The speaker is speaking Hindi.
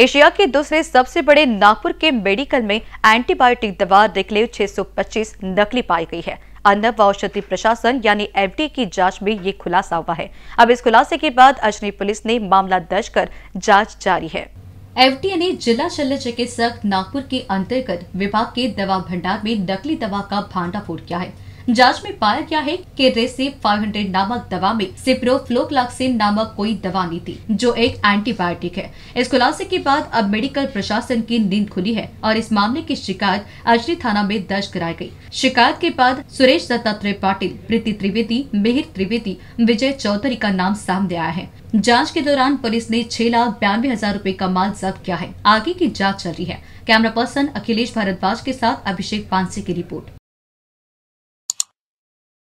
एशिया के दूसरे सबसे बड़े नागपुर के मेडिकल में एंटीबायोटिक दवा रिक्लेव 625 नकली पाई गई है अन्न औषधि प्रशासन यानी एफडी की जांच में ये खुलासा हुआ है अब इस खुलासे के बाद अजनी पुलिस ने मामला दर्ज कर जांच जारी है एफडीए ने जिला शल्य चिकित्सक नागपुर के अंतर्गत विभाग के दवा भंडार में नकली दवा का भांडाफोड़ किया है जांच में पाया गया है कि रेसिप 500 नामक दवा में सिप्रोफ्लोक्लाक्सिन नामक कोई दवा नहीं थी जो एक एंटीबायोटिक है इस खुलासे के बाद अब मेडिकल प्रशासन की नींद खुली है और इस मामले की शिकायत अजरी थाना में दर्ज कराई गयी शिकायत के बाद सुरेश दत्तात्रेय पाटिल प्रीति त्रिवेदी मिहिर त्रिवेदी विजय चौधरी का नाम सामने आया है जांच के दौरान पुलिस ने छह लाख बयानवे हजार रूपए का माल जब्त किया है आगे की जांच चल रही है कैमरा पर्सन अखिलेश भारद्वाज के साथ अभिषेक पांसे की रिपोर्ट